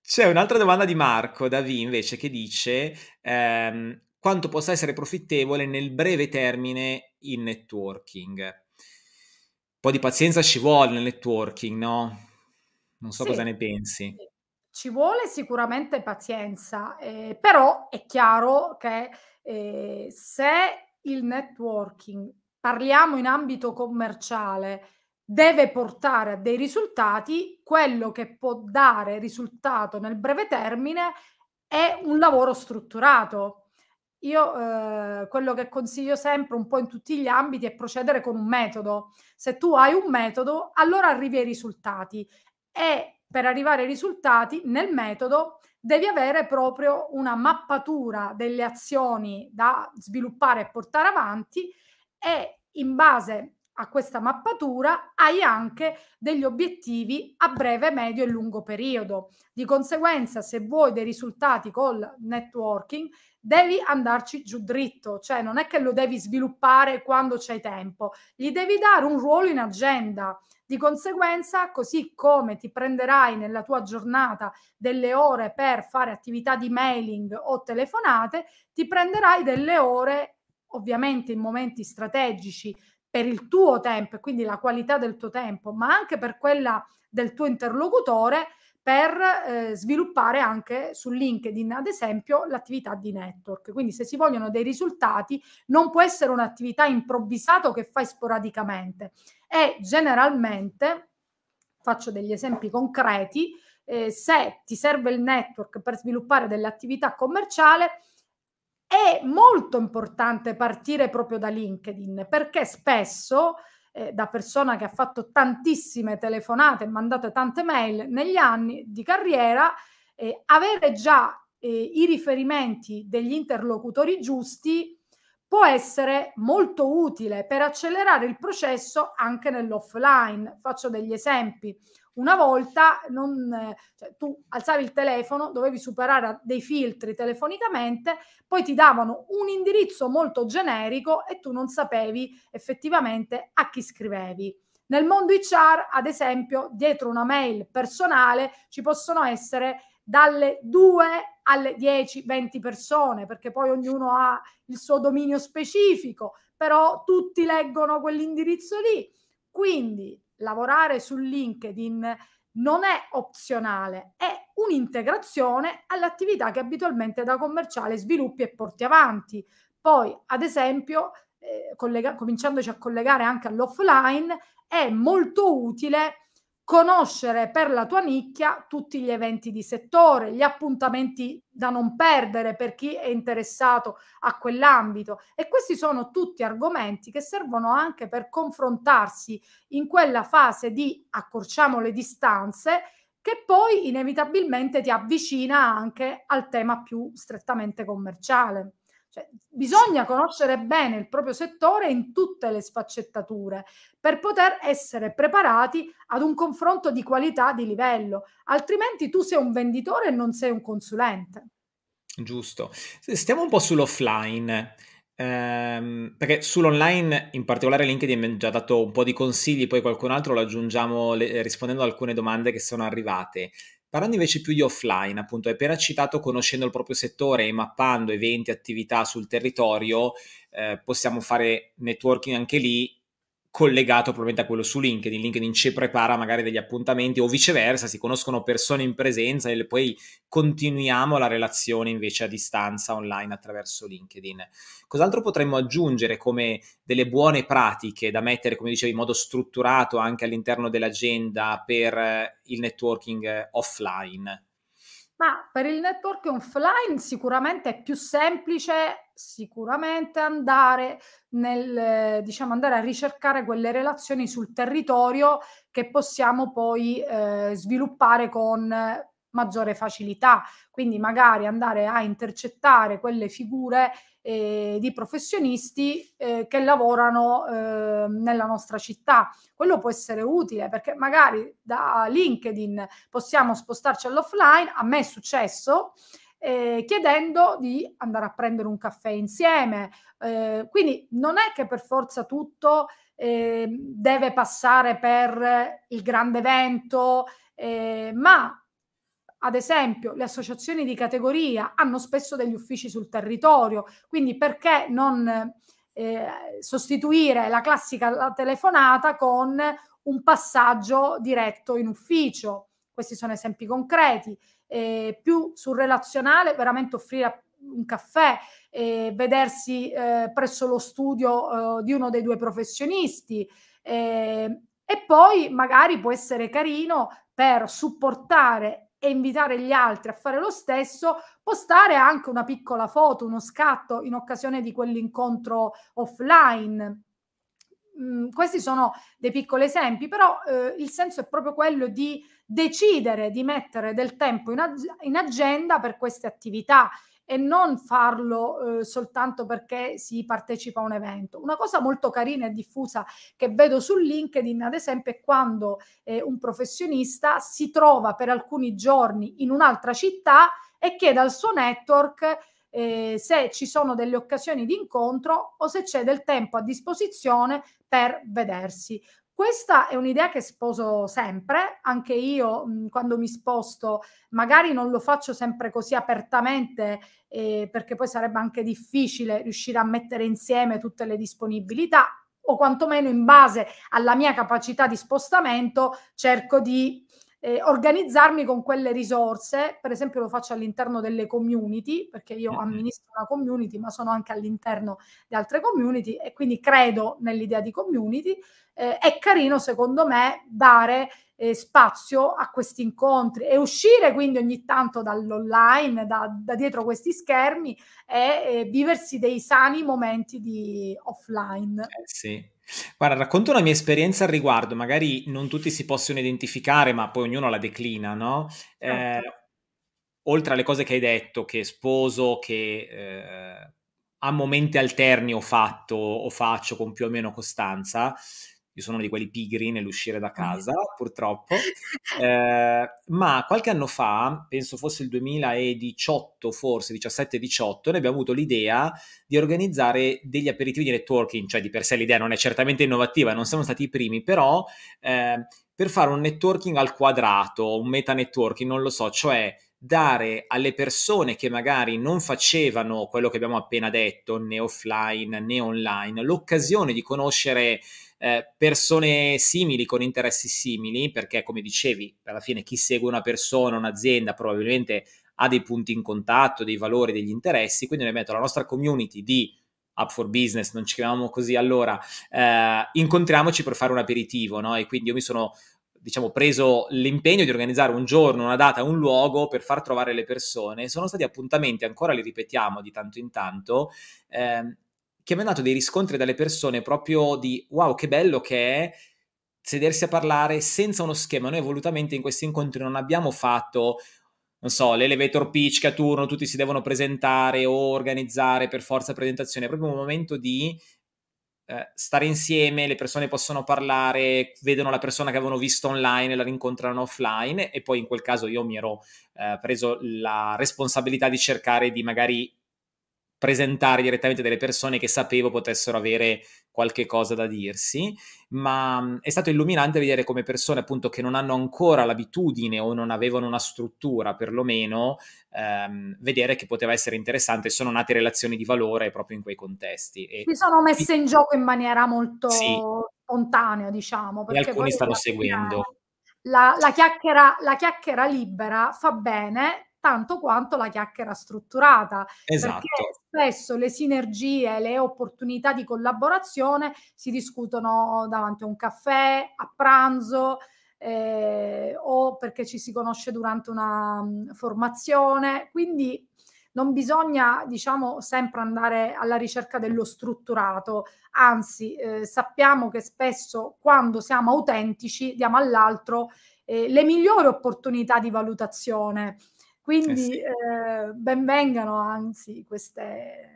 c'è un'altra domanda di Marco da V invece che dice ehm, quanto possa essere profittevole nel breve termine il networking. Un po' di pazienza ci vuole nel networking, no? Non so sì. cosa ne pensi. Ci vuole sicuramente pazienza, eh, però è chiaro che eh, se il networking parliamo in ambito commerciale, deve portare a dei risultati, quello che può dare risultato nel breve termine è un lavoro strutturato. Io eh, quello che consiglio sempre un po' in tutti gli ambiti è procedere con un metodo. Se tu hai un metodo, allora arrivi ai risultati e per arrivare ai risultati nel metodo devi avere proprio una mappatura delle azioni da sviluppare e portare avanti e in base a questa mappatura hai anche degli obiettivi a breve, medio e lungo periodo. Di conseguenza, se vuoi dei risultati col networking, devi andarci giù dritto, cioè non è che lo devi sviluppare quando c'è tempo, gli devi dare un ruolo in agenda. Di conseguenza, così come ti prenderai nella tua giornata delle ore per fare attività di mailing o telefonate, ti prenderai delle ore ovviamente in momenti strategici per il tuo tempo e quindi la qualità del tuo tempo, ma anche per quella del tuo interlocutore per eh, sviluppare anche su LinkedIn, ad esempio, l'attività di network. Quindi se si vogliono dei risultati, non può essere un'attività improvvisata che fai sporadicamente. E generalmente, faccio degli esempi concreti, eh, se ti serve il network per sviluppare dell'attività commerciale, è molto importante partire proprio da LinkedIn perché spesso eh, da persona che ha fatto tantissime telefonate e mandato tante mail negli anni di carriera, eh, avere già eh, i riferimenti degli interlocutori giusti può essere molto utile per accelerare il processo anche nell'offline. Faccio degli esempi. Una volta non, cioè, tu alzavi il telefono, dovevi superare dei filtri telefonicamente, poi ti davano un indirizzo molto generico e tu non sapevi effettivamente a chi scrivevi. Nel mondo ICHAR, ad esempio, dietro una mail personale ci possono essere dalle 2 alle 10-20 persone, perché poi ognuno ha il suo dominio specifico, però tutti leggono quell'indirizzo lì. Quindi lavorare su LinkedIn non è opzionale, è un'integrazione all'attività che abitualmente da commerciale sviluppi e porti avanti. Poi, ad esempio, eh, collega- cominciandoci a collegare anche all'offline, è molto utile conoscere per la tua nicchia tutti gli eventi di settore, gli appuntamenti da non perdere per chi è interessato a quell'ambito e questi sono tutti argomenti che servono anche per confrontarsi in quella fase di accorciamo le distanze che poi inevitabilmente ti avvicina anche al tema più strettamente commerciale. Cioè, bisogna conoscere bene il proprio settore in tutte le sfaccettature per poter essere preparati ad un confronto di qualità di livello, altrimenti tu sei un venditore e non sei un consulente. Giusto. Stiamo un po' sull'offline. Ehm, perché sull'online, in particolare LinkedIn mi ha già dato un po' di consigli, poi qualcun altro lo aggiungiamo le, eh, rispondendo ad alcune domande che sono arrivate. Parlando invece più di offline, appunto, hai appena citato conoscendo il proprio settore e mappando eventi, attività sul territorio, eh, possiamo fare networking anche lì collegato probabilmente a quello su LinkedIn. LinkedIn ci prepara magari degli appuntamenti o viceversa, si conoscono persone in presenza e poi continuiamo la relazione invece a distanza online attraverso LinkedIn. Cos'altro potremmo aggiungere come delle buone pratiche da mettere, come dicevi, in modo strutturato anche all'interno dell'agenda per eh, il networking eh, offline? Ma per il network offline sicuramente è più semplice sicuramente andare, nel, diciamo, andare a ricercare quelle relazioni sul territorio che possiamo poi eh, sviluppare con maggiore facilità, quindi magari andare a intercettare quelle figure eh, di professionisti eh, che lavorano eh, nella nostra città. Quello può essere utile perché magari da LinkedIn possiamo spostarci all'offline, a me è successo, eh, chiedendo di andare a prendere un caffè insieme. Eh, quindi non è che per forza tutto eh, deve passare per il grande evento, eh, ma ad esempio, le associazioni di categoria hanno spesso degli uffici sul territorio, quindi perché non eh, sostituire la classica telefonata con un passaggio diretto in ufficio? Questi sono esempi concreti. Eh, più sul relazionale, veramente offrire un caffè, eh, vedersi eh, presso lo studio eh, di uno dei due professionisti. Eh, e poi magari può essere carino per supportare e invitare gli altri a fare lo stesso, postare anche una piccola foto, uno scatto in occasione di quell'incontro offline. Mm, questi sono dei piccoli esempi, però eh, il senso è proprio quello di decidere di mettere del tempo in, ag- in agenda per queste attività e non farlo eh, soltanto perché si partecipa a un evento. Una cosa molto carina e diffusa che vedo su LinkedIn, ad esempio, è quando eh, un professionista si trova per alcuni giorni in un'altra città e chiede al suo network eh, se ci sono delle occasioni di incontro o se c'è del tempo a disposizione per vedersi. Questa è un'idea che sposo sempre, anche io mh, mhmm, quando mi sposto magari non lo faccio sempre così apertamente eh, perché poi sarebbe anche difficile riuscire a mettere insieme tutte le disponibilità o quantomeno in base alla mia capacità di spostamento cerco di eh, organizzarmi con quelle risorse, per esempio lo faccio all'interno delle community, perché io amministro una community, ma sono anche all'interno di altre community e quindi credo nell'idea di community. Eh, è carino, secondo me, dare eh, spazio a questi incontri e uscire quindi ogni tanto dall'online, da, da dietro questi schermi e eh, viversi dei sani momenti di offline. Eh sì, Guarda, racconto una mia esperienza al riguardo, magari non tutti si possono identificare, ma poi ognuno la declina, no? Certo. Eh, oltre alle cose che hai detto, che sposo, che eh, a momenti alterni ho fatto o faccio con più o meno costanza, io sono uno di quelli pigri nell'uscire da mm. casa, purtroppo, eh, ma qualche anno fa, penso fosse il 2018, forse 17-18, noi abbiamo avuto l'idea di organizzare degli aperitivi di networking, cioè di per sé l'idea non è certamente innovativa, non siamo stati i primi, però eh, per fare un networking al quadrato, un meta networking, non lo so, cioè dare alle persone che magari non facevano quello che abbiamo appena detto, né offline né online, l'occasione di conoscere eh, persone simili, con interessi simili, perché come dicevi, alla fine chi segue una persona, un'azienda, probabilmente ha dei punti in contatto, dei valori, degli interessi, quindi noi metto la nostra community di Up for Business, non ci chiamiamo così allora, eh, incontriamoci per fare un aperitivo, no? E quindi io mi sono diciamo, preso l'impegno di organizzare un giorno, una data, un luogo per far trovare le persone. Sono stati appuntamenti, ancora li ripetiamo di tanto in tanto, ehm, che mi hanno dato dei riscontri dalle persone proprio di wow, che bello che è sedersi a parlare senza uno schema. Noi volutamente in questi incontri non abbiamo fatto non so, l'elevator pitch che a turno tutti si devono presentare o organizzare per forza presentazione, è proprio un momento di eh, stare insieme, le persone possono parlare, vedono la persona che avevano visto online, e la rincontrano offline e poi in quel caso io mi ero eh, preso la responsabilità di cercare di magari presentare direttamente delle persone che sapevo potessero avere qualche cosa da dirsi, ma mm, è stato illuminante vedere come persone appunto che non hanno ancora l'abitudine o non avevano una struttura perlomeno, ehm, vedere che poteva essere interessante, sono nate relazioni di valore proprio in quei contesti. E si sono messe in gioco in maniera molto sì. spontanea, diciamo. E alcuni stanno seguendo. La, la, chiacchiera, la chiacchiera libera fa bene tanto quanto la chiacchiera strutturata. Esatto. Perché spesso le sinergie, le opportunità di collaborazione si discutono davanti a un caffè, a pranzo, eh, o perché ci si conosce durante una mm, formazione. Quindi non bisogna, diciamo, sempre andare alla ricerca dello strutturato, anzi eh, sappiamo che spesso quando siamo autentici diamo all'altro eh, le migliori opportunità di valutazione eh Quindi eh sì. benvengano anzi queste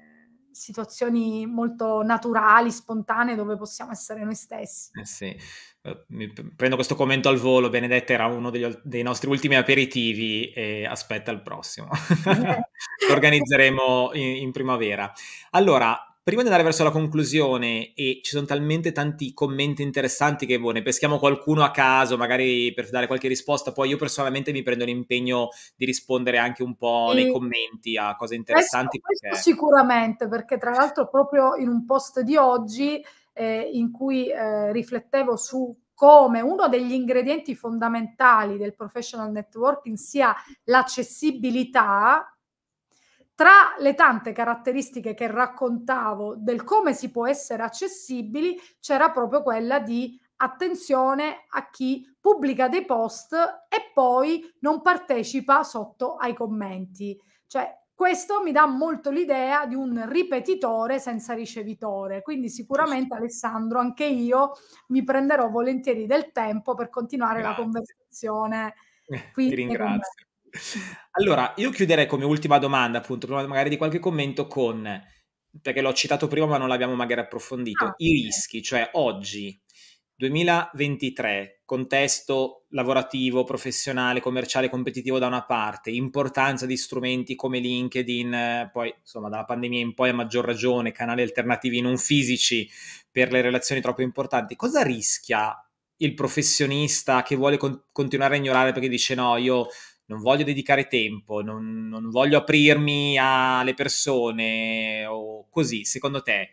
situazioni molto naturali, spontanee, dove possiamo essere noi stessi. Eh sì. Eh, prendo questo commento al volo, Benedetta era uno degli, dei nostri ultimi aperitivi e aspetta il prossimo. Eh. Lo organizzeremo in, in primavera. Allora, Prima di andare verso la conclusione, e ci sono talmente tanti commenti interessanti che boh, ne peschiamo qualcuno a caso, magari per dare qualche risposta, poi io personalmente mi prendo l'impegno di rispondere anche un po' e nei commenti a cose interessanti. Questo, perché... questo sicuramente, perché tra l'altro proprio in un post di oggi eh, in cui eh, riflettevo su come uno degli ingredienti fondamentali del professional networking sia l'accessibilità tra le tante caratteristiche che raccontavo del come si può essere accessibili c'era proprio quella di attenzione a chi pubblica dei post e poi non partecipa sotto ai commenti. Cioè, questo mi dà molto l'idea di un ripetitore senza ricevitore, quindi sicuramente Alessandro, anche io mi prenderò volentieri del tempo per continuare Grazie. la conversazione. Qui eh, Ti ringrazio. Allora, io chiuderei come ultima domanda, appunto, prima magari di qualche commento con, perché l'ho citato prima ma non l'abbiamo magari approfondito, ah, i okay. rischi, cioè oggi, 2023, contesto lavorativo, professionale, commerciale, competitivo da una parte, importanza di strumenti come LinkedIn, poi insomma dalla pandemia in poi a maggior ragione, canali alternativi non fisici per le relazioni troppo importanti, cosa rischia il professionista che vuole con- continuare a ignorare perché dice no, io non voglio dedicare tempo, non, non voglio aprirmi alle persone o così, secondo te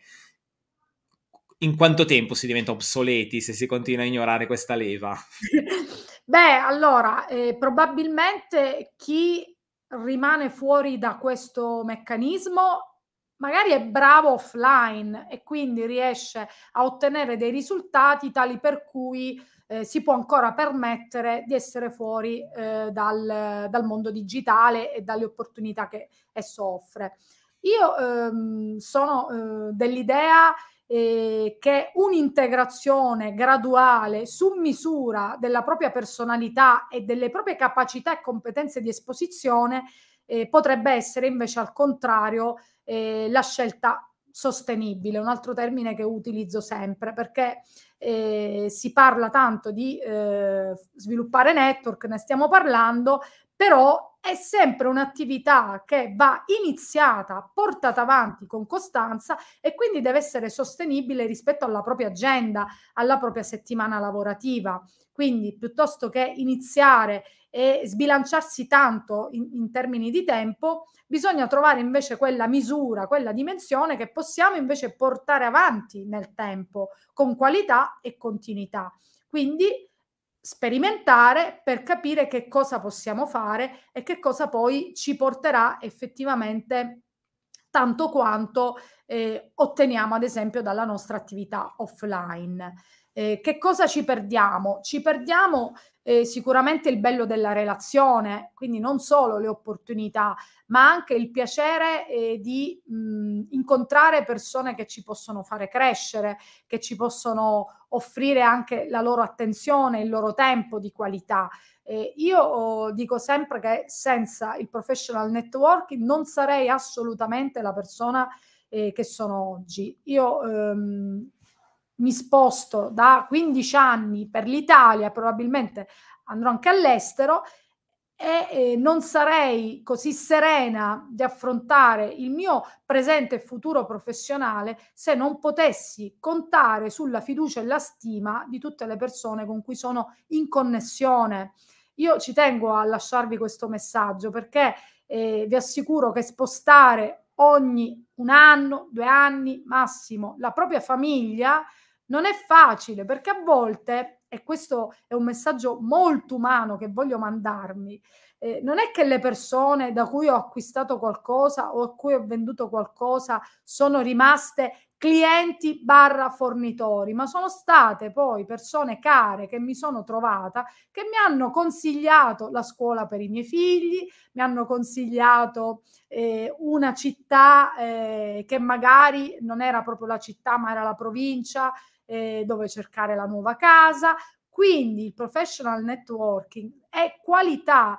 in quanto tempo si diventa obsoleti se si continua a ignorare questa leva? Beh, allora, eh, probabilmente chi rimane fuori da questo meccanismo magari è bravo offline e quindi riesce a ottenere dei risultati tali per cui eh, si può ancora permettere di essere fuori eh, dal, dal, mondo digitale e dalle opportunità che esso offre. Io ehm, sono eh, dell'idea eh, che un'integrazione graduale su misura della propria personalità e delle proprie capacità e competenze di esposizione eh, potrebbe essere invece al contrario eh, la scelta sostenibile, un altro termine che utilizzo sempre perché eh, si parla tanto di eh, sviluppare network, ne stiamo parlando, però è sempre un'attività che va iniziata, portata avanti con costanza e quindi deve essere sostenibile rispetto alla propria agenda, alla propria settimana lavorativa. Quindi piuttosto che iniziare e sbilanciarsi tanto in, in termini di tempo, bisogna trovare invece quella misura, quella dimensione che possiamo invece portare avanti nel tempo con qualità e continuità. Quindi sperimentare per capire che cosa possiamo fare e che cosa poi ci porterà effettivamente tanto quanto eh, otteniamo ad esempio dalla nostra attività offline. Eh, che cosa ci perdiamo? Ci perdiamo eh, sicuramente il bello della relazione, quindi non solo le opportunità, ma anche il piacere eh, di mh, incontrare persone che ci possono fare crescere, che ci possono offrire anche la loro attenzione, il loro tempo di qualità. Eh, io dico sempre che senza il professional networking non sarei assolutamente la persona eh, che sono oggi. Io ehm, mi sposto da 15 anni per l'Italia, probabilmente andrò anche all'estero e eh, non sarei così serena di affrontare il mio presente e futuro professionale se non potessi contare sulla fiducia e la stima di tutte le persone con cui sono in connessione. Io ci tengo a lasciarvi questo messaggio perché eh, vi assicuro che spostare ogni un anno, due anni massimo la propria famiglia non è facile perché a volte, e questo è un messaggio molto umano che voglio mandarmi, eh, non è che le persone da cui ho acquistato qualcosa o a cui ho venduto qualcosa sono rimaste clienti barra fornitori, ma sono state poi persone care che mi sono trovata, che mi hanno consigliato la scuola per i miei figli, mi hanno consigliato eh, una città eh, che magari non era proprio la città, ma era la provincia, eh, dove cercare la nuova casa. Quindi il professional networking è qualità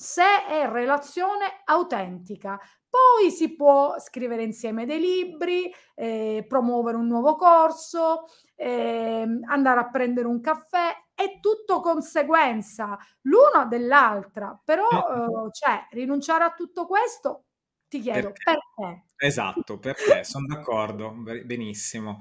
se è relazione autentica. Poi si può scrivere insieme dei libri, eh, promuovere un nuovo corso, eh, andare a prendere un caffè, è tutto conseguenza l'una dell'altra, però eh, cioè, rinunciare a tutto questo ti chiedo perché. perché? Esatto, perché sono d'accordo, benissimo.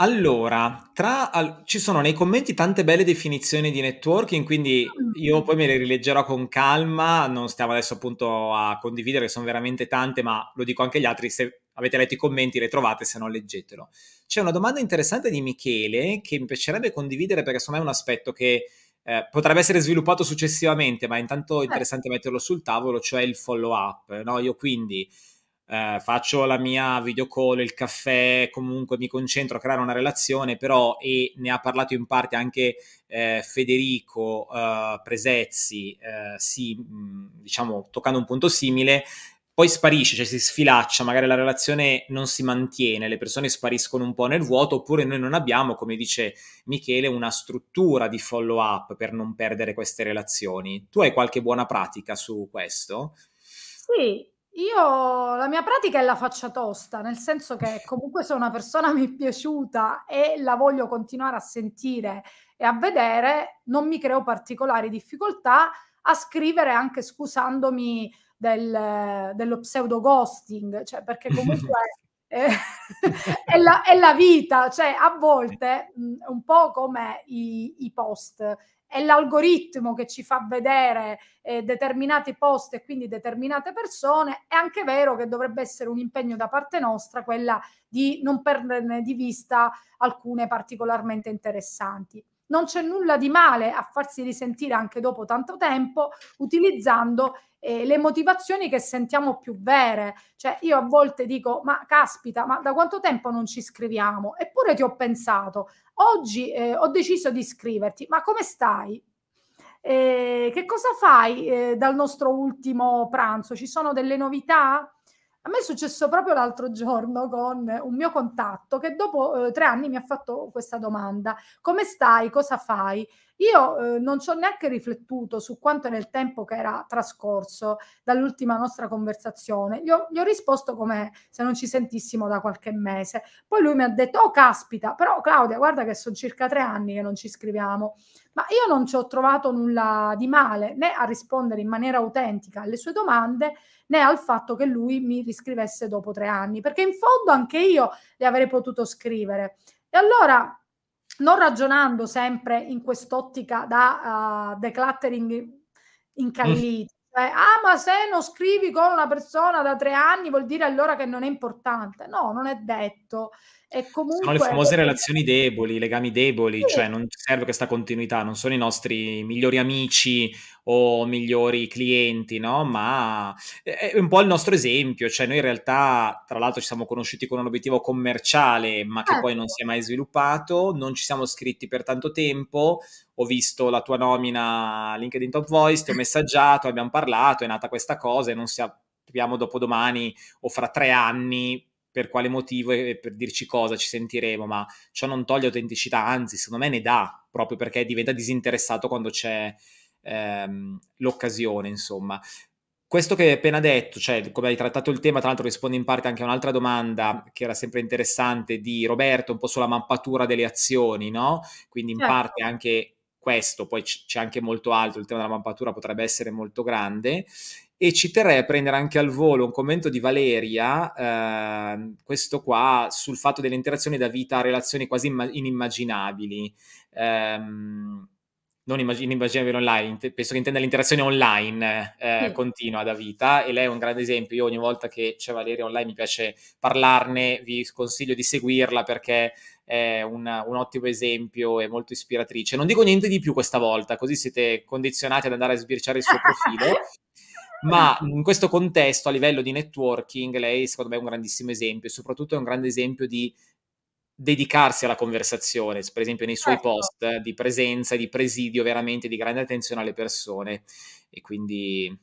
Allora, tra, al, ci sono nei commenti tante belle definizioni di networking, quindi ah. io poi me le rileggerò con calma, non stiamo adesso appunto a condividere, sono veramente tante, ma lo dico anche agli altri, se avete letto i commenti le trovate, se no leggetelo. C'è una domanda interessante di Michele che mi piacerebbe condividere perché secondo me è un aspetto che eh, potrebbe essere sviluppato successivamente, ma intanto è certo. interessante metterlo sul tavolo, cioè il follow up. No? Io quindi eh, faccio la mia video call, il caffè, comunque mi concentro a creare una relazione, però, e ne ha parlato in parte anche eh, Federico eh, Presezzi, eh, sì, diciamo toccando un punto simile, poi sparisce, cioè si sfilaccia, magari la relazione non si mantiene, le persone spariscono un po' nel vuoto, oppure noi non abbiamo, come dice Michele, una struttura di follow up per non perdere queste relazioni. Tu hai qualche buona pratica su questo? Sì, io la mia pratica è la faccia tosta, nel senso che comunque se una persona mi è piaciuta e la voglio continuare a sentire e a vedere, non mi creo particolari difficoltà a scrivere anche scusandomi del, dello pseudo ghosting, cioè perché comunque eh, è, la, è, la, vita, cioè a volte mh, un po' come i, i post è l'algoritmo che ci fa vedere eh, determinati post e quindi determinate persone, è anche vero che dovrebbe essere un impegno da parte nostra quella di non perderne di vista alcune particolarmente interessanti non c'è nulla di male a farsi risentire anche dopo tanto tempo utilizzando eh, le motivazioni che sentiamo più vere. Cioè io a volte dico, ma caspita, ma da quanto tempo non ci scriviamo? Eppure ti ho pensato, oggi eh, ho deciso di scriverti, ma come stai? Eh, che cosa fai eh, dal nostro ultimo pranzo? Ci sono delle novità? A me è successo proprio l'altro giorno con un mio contatto che dopo eh, tre anni mi ha fatto questa domanda: come stai? Cosa fai? Io eh, non ci ho neanche riflettuto su quanto nel tempo che era trascorso dall'ultima nostra conversazione. Gli ho, gli ho risposto come se non ci sentissimo da qualche mese. Poi lui mi ha detto, oh caspita, però Claudia, guarda che sono circa tre anni che non ci scriviamo. Ma io non ci ho trovato nulla di male né a rispondere in maniera autentica alle sue domande né al fatto che lui mi riscrivesse dopo tre anni, perché in fondo anche io le avrei potuto scrivere. E allora non ragionando sempre in quest'ottica da uh, decluttering incallito. Mm. Eh, ah, ma se non scrivi con una persona da tre anni vuol dire allora che non è importante. No, non è detto. E comunque... Sono le famose relazioni deboli, legami deboli, sì. cioè non serve questa continuità, non sono i nostri migliori amici o migliori clienti, no? Ma è un po' il nostro esempio, cioè noi in realtà, tra l'altro ci siamo conosciuti con un obiettivo commerciale, ma che ah. poi non certo. si è mai sviluppato, non ci siamo scritti per tanto tempo, ho visto la tua nomina LinkedIn Top Voice, ti ho messaggiato, abbiamo parlato, è nata questa cosa e non sappiamo dopo domani o fra tre anni per quale motivo e per dirci cosa ci sentiremo, ma ciò non toglie autenticità, anzi secondo me ne dà, proprio perché diventa disinteressato quando c'è ehm, l'occasione, insomma. Questo che hai appena detto, cioè come hai trattato il tema, tra l'altro risponde in parte anche a un'altra domanda che era sempre interessante di Roberto, un po' sulla mappatura delle azioni, no? Quindi in certo. parte anche questo, poi c- c'è anche molto altro, il tema della mappatura potrebbe essere molto grande. E ci terrei a prendere anche al volo un commento di Valeria, eh, questo qua, sul fatto delle interazioni da vita a relazioni quasi imma- inimmaginabili. Eh, non immag- online, penso che intenda l'interazione online eh, mm. continua da vita e lei è un grande esempio. Io ogni volta che c'è Valeria online mi piace parlarne, vi consiglio di seguirla perché è una, un ottimo esempio e molto ispiratrice. Non dico niente di più questa volta, così siete condizionati ad andare a sbirciare il suo profilo ma in questo contesto a livello di networking lei secondo me è un grandissimo esempio e soprattutto è un grande esempio di dedicarsi alla conversazione, per esempio nei suoi certo. post di presenza, di presidio, veramente di grande attenzione alle persone e quindi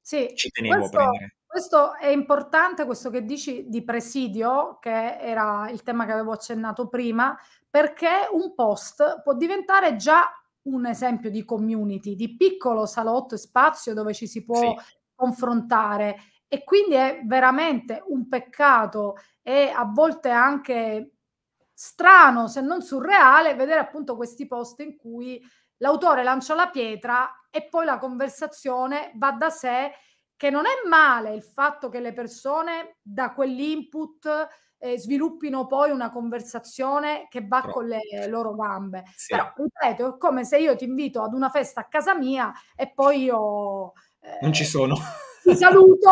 sì, ci tenevo questo, a prendere. Questo è importante, questo che dici di presidio, che era il tema che avevo accennato prima, perché un post può diventare già un esempio di community, di piccolo salotto e spazio dove ci si può sì. confrontare. E quindi è veramente un peccato e a volte anche strano, se non surreale, vedere appunto questi post in cui l'autore lancia la pietra e poi la conversazione va da sé che non è male il fatto che le persone da quell'input eh, sviluppino poi una conversazione che va Però, con le loro gambe. Sì. Però, ripeto, è come se io ti invito ad una festa a casa mia e poi io... Eh, non ci eh, sono. Ti saluto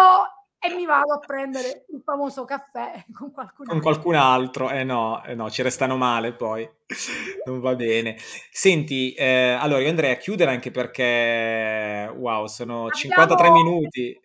e mi vado a prendere il famoso caffè con qualcun altro. Con qualcun altro, eh no, eh no ci restano male poi, non va bene. Senti, eh, allora io andrei a chiudere anche perché, wow, sono Abbiamo... 53 minuti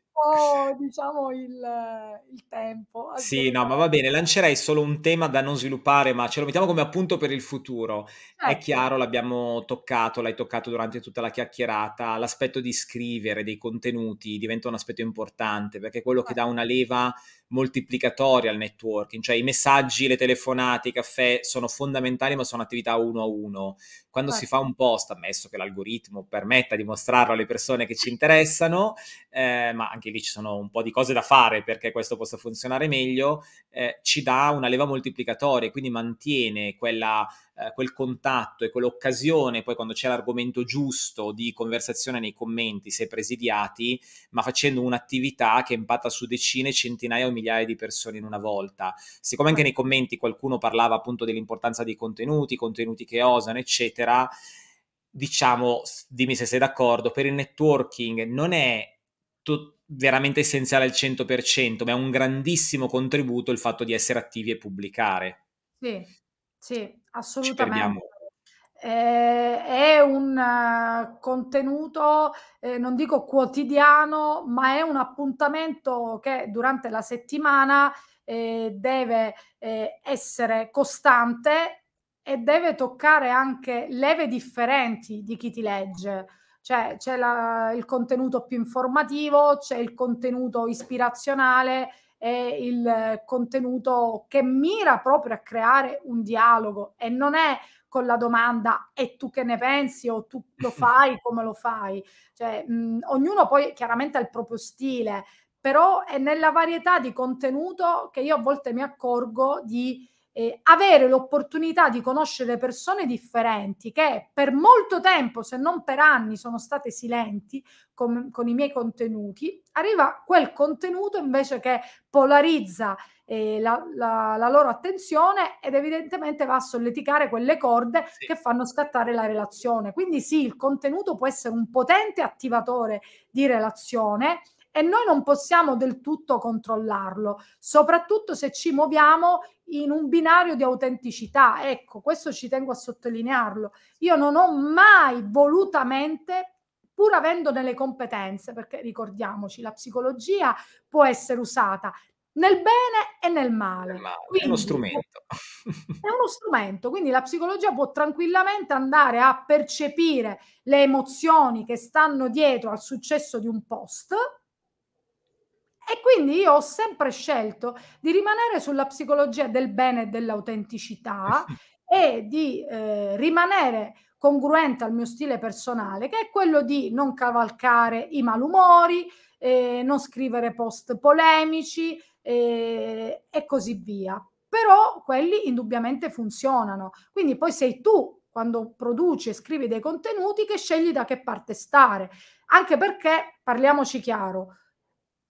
diciamo, il, il tempo. Sì, no, ma va bene, lancerei solo un tema da non sviluppare, ma ce lo mettiamo come appunto per il futuro. Certo. È chiaro, l'abbiamo toccato, l'hai toccato durante tutta la chiacchierata, l'aspetto di scrivere dei contenuti diventa un aspetto importante perché è quello che certo. dà una leva moltiplicatoria al networking, cioè i messaggi, le telefonate, i caffè sono fondamentali ma sono attività uno a uno. Quando ah. si certo. fa un post, ammesso che l'algoritmo permetta di mostrarlo alle persone che ci interessano, eh, ma anche lì ci sono un po' di cose da fare perché questo possa funzionare meglio, eh, ci dà una leva moltiplicatoria, e quindi mantiene quella eh, quel contatto e quell'occasione, poi quando c'è l'argomento giusto di conversazione nei commenti, se presidiati, ma facendo un'attività che impatta su decine, centinaia o migliaia di persone in una volta. Siccome anche nei commenti qualcuno parlava appunto dell'importanza dei contenuti, contenuti che osano, eccetera, diciamo, dimmi se sei d'accordo, per il networking non è to- veramente essenziale al 100%, ma è un grandissimo contributo il fatto di essere attivi e pubblicare. Sì, sì, assolutamente. Eh, è un eh, contenuto, eh, non dico quotidiano, ma è un appuntamento che durante la settimana eh, deve eh, essere costante e deve toccare anche leve differenti di chi ti legge. Cioè c'è la, il contenuto più informativo, c'è il contenuto ispirazionale, è il contenuto che mira proprio a creare un dialogo e non è con la domanda e tu che ne pensi o tu lo fai come lo fai. Cioè, mh, ognuno poi chiaramente ha il proprio stile, però è nella varietà di contenuto che io a volte mi accorgo di eh, avere l'opportunità di conoscere persone differenti che per molto tempo, se non per anni, sono state silenti con, con i miei contenuti, arriva quel contenuto invece che polarizza eh, la, la, la, loro attenzione ed evidentemente va a solleticare quelle corde sì. che fanno scattare la relazione. Quindi sì, il contenuto può essere un potente attivatore di relazione e noi non possiamo del tutto controllarlo, soprattutto se ci muoviamo in un binario di autenticità. Ecco, questo ci tengo a sottolinearlo. Io non ho mai volutamente pur avendo delle competenze, perché ricordiamoci, la psicologia può essere usata nel bene e nel male. Nel male quindi, è uno strumento. È uno strumento, quindi la psicologia può tranquillamente andare a percepire le emozioni che stanno dietro al successo di un post e quindi io ho sempre scelto di rimanere sulla psicologia del bene e dell'autenticità e di eh, rimanere congruente al mio stile personale, che è quello di non cavalcare i malumori, eh, non scrivere post polemici eh, e così via. Però quelli indubbiamente funzionano. Quindi poi sei tu quando produci e scrivi dei contenuti che scegli da che parte stare. Anche perché, parliamoci chiaro,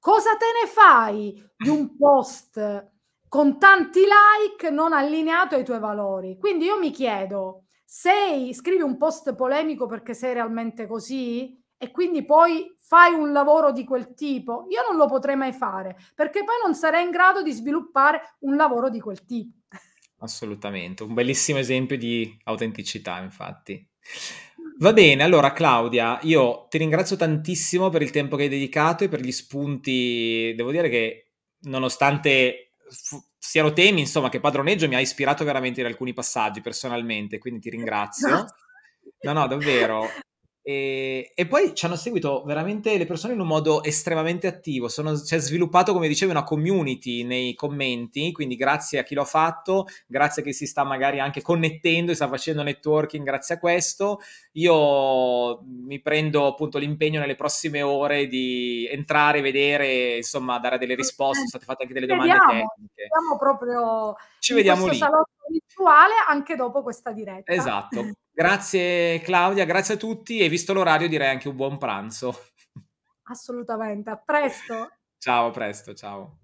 Cosa te ne fai di un post con tanti like non allineato ai tuoi valori? Quindi io mi chiedo, sei, scrivi un post polemico perché sei realmente così? E quindi poi fai un lavoro di quel tipo? Io non lo potrei mai fare perché poi non sarei in grado di sviluppare un lavoro di quel tipo. Assolutamente, un bellissimo esempio di autenticità, infatti. Va bene, allora Claudia, io ti ringrazio tantissimo per il tempo che hai dedicato e per gli spunti. Devo dire che nonostante f- siano temi, insomma, che padroneggio, mi ha ispirato veramente in alcuni passaggi personalmente, quindi ti ringrazio. No, no, davvero. E, e, poi ci hanno seguito veramente le persone in un modo estremamente attivo. si è sviluppato, come dicevi, una community nei commenti. Quindi, grazie a chi l'ha fatto, grazie a chi si sta magari anche connettendo e sta facendo networking, grazie a questo. Io mi prendo appunto l'impegno nelle prossime ore di entrare, vedere, insomma, dare delle risposte. Sono state fatte anche delle domande vediamo, tecniche. Ci vediamo proprio ci vediamo lì. salotto virtuale anche dopo questa diretta. Esatto. Grazie Claudia, grazie a tutti e visto l'orario direi anche un buon pranzo. Assolutamente, a presto. Ciao, a presto, ciao.